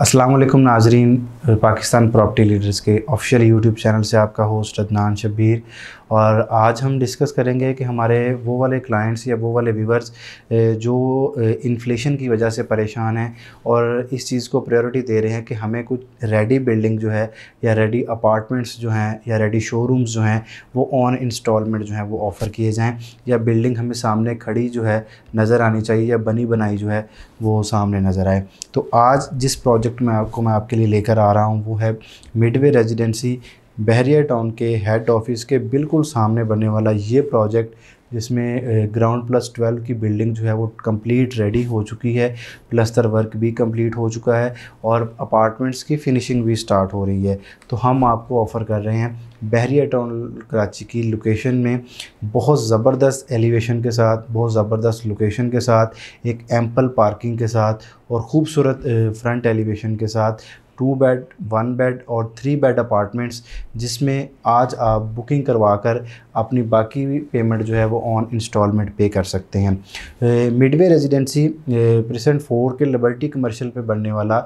असलम नाजरीन Pakistan property leaders के official YouTube channel से आपका होस्ट अदनान शबीर और आज हम डिस्कस करेंगे कि हमारे वो वाले क्लाइंट्स या वो वाले व्यूवर्स जो इन्फ्लेशन की वजह से परेशान हैं और इस चीज़ को प्रायोरिटी दे रहे हैं कि हमें कुछ रेडी बिल्डिंग जो है या रेडी अपार्टमेंट्स जो हैं या रेडी शोरूम्स जो हैं वो ऑन इंस्टॉलमेंट जो हैं वो ऑफ़र किए जाएँ या बिल्डिंग हमें सामने खड़ी जो है नज़र आनी चाहिए या बनी बनाई जो है वो सामने नज़र आए तो आज जिस प्रोजेक्ट प्रोजेक्ट में आपको मैं आपके लिए लेकर आ रहा हूँ वो है मिडवे रेजिडेंसी बहरिया टाउन के हेड ऑफिस के बिल्कुल सामने बनने वाला ये प्रोजेक्ट जिसमें ग्राउंड प्लस ट्वेल्व की बिल्डिंग जो है वो कंप्लीट रेडी हो चुकी है प्लस्तर वर्क भी कंप्लीट हो चुका है और अपार्टमेंट्स की फिनिशिंग भी स्टार्ट हो रही है तो हम आपको ऑफ़र कर रहे हैं बहरिया टाउन कराची की लोकेशन में बहुत ज़बरदस्त एलिवेशन के साथ बहुत ज़बरदस्त लोकेशन के साथ एक एम्पल पार्किंग के साथ और ख़ूबसूरत फ्रंट एलिवेशन के साथ टू बेड वन बेड और थ्री बेड अपार्टमेंट्स जिसमें आज आप बुकिंग करवा कर अपनी बाकी पेमेंट जो है वो ऑन इंस्टॉलमेंट पे कर सकते हैं मिडवे रेजिडेंसी प्रेसेंट फोर के लिबर्टी कमर्शियल पे बनने वाला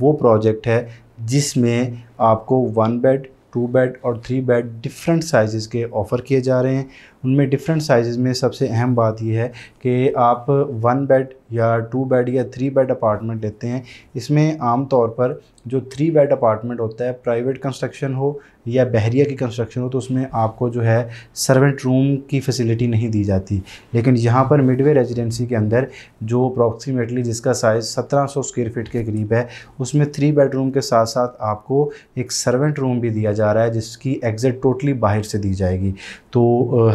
वो प्रोजेक्ट है जिसमें आपको वन बेड टू बेड और थ्री बेड डिफरेंट साइज़ के ऑफ़र किए जा रहे हैं उनमें डिफरेंट साइज़ में सबसे अहम बात यह है कि आप वन बेड या टू बेड या थ्री बेड अपार्टमेंट लेते हैं इसमें आम तौर पर जो थ्री बेड अपार्टमेंट होता है प्राइवेट कंस्ट्रक्शन हो या बहरिया की कंस्ट्रक्शन हो तो उसमें आपको जो है सर्वेंट रूम की फैसिलिटी नहीं दी जाती लेकिन यहाँ पर मिडवे रेजिडेंसी के अंदर जो अप्रॉक्सीमेटली जिसका साइज़ सत्रह सौ स्क्वेयर फीट के करीब है उसमें थ्री बेडरूम के साथ साथ आपको एक सर्वेंट रूम भी दिया जाए जा रहा है जिसकी एग्ज़िट टोटली बाहर से दी जाएगी तो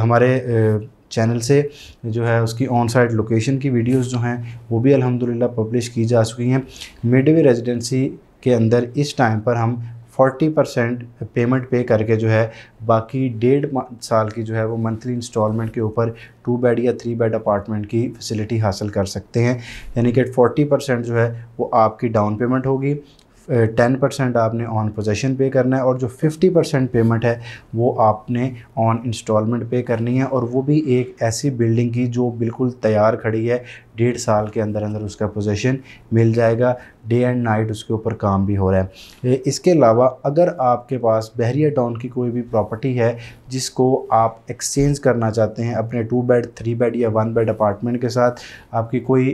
हमारे चैनल से जो है उसकी ऑन साइड लोकेशन की वीडियोस जो हैं वो भी अल्हम्दुलिल्लाह पब्लिश की जा चुकी हैं मिड वे रेजिडेंसी के अंदर इस टाइम पर हम 40 परसेंट पेमेंट पे करके जो है बाकी डेढ़ साल की जो है वो मंथली इंस्टॉलमेंट के ऊपर टू बेड या थ्री बेड अपार्टमेंट की फैसिलिटी हासिल कर सकते हैं यानी कि 40 परसेंट जो है वो आपकी डाउन पेमेंट होगी टेन परसेंट आपने ऑन पोजेशन पे करना है और जो फिफ्टी परसेंट पेमेंट है वो आपने ऑन इंस्टॉलमेंट पे करनी है और वो भी एक ऐसी बिल्डिंग की जो बिल्कुल तैयार खड़ी है डेढ़ साल के अंदर अंदर उसका पोजेसन मिल जाएगा डे एंड नाइट उसके ऊपर काम भी हो रहा है इसके अलावा अगर आपके पास बहरिया टाउन की कोई भी प्रॉपर्टी है जिसको आप एक्सचेंज करना चाहते हैं अपने टू बेड थ्री बेड या वन बेड अपार्टमेंट के साथ आपकी कोई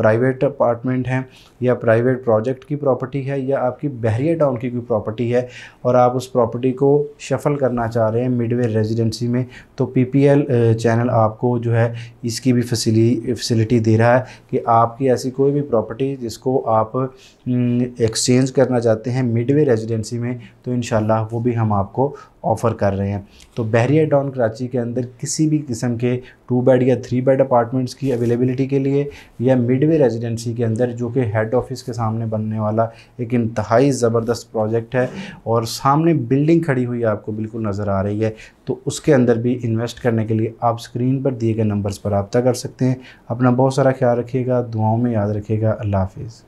प्राइवेट अपार्टमेंट है या प्राइवेट प्रोजेक्ट की प्रॉपर्टी है या आपकी बहरिया टाउन की कोई प्रॉपर्टी है और आप उस प्रॉपर्टी को शफल करना चाह रहे हैं मिडवे रेजिडेंसी में तो पी चैनल आपको जो है इसकी भी फैसिलिटी दे रहा है है कि आपकी ऐसी कोई भी प्रॉपर्टी जिसको आप एक्सचेंज हम्म, करना चाहते हैं मिडवे रेजिडेंसी में तो इन वो भी हम आपको ऑफ़र कर रहे हैं तो बहरिया डॉन कराची के अंदर किसी भी किस्म के टू बेड या थ्री बेड अपार्टमेंट्स की अवेलेबिलिटी के लिए या मिडवे रेजिडेंसी के अंदर जो कि हेड ऑफिस के सामने बनने वाला एक इंतहाई ज़बरदस्त प्रोजेक्ट है और सामने बिल्डिंग खड़ी हुई आपको बिल्कुल नज़र आ रही है तो उसके अंदर भी इन्वेस्ट करने के लिए आप स्क्रीन पर दिए गए नंबर्स पर रबता कर सकते हैं अपना बहुत सारा ख्याल रखिएगा दुआओं में याद रखिएगा अल्लाह हाफिज़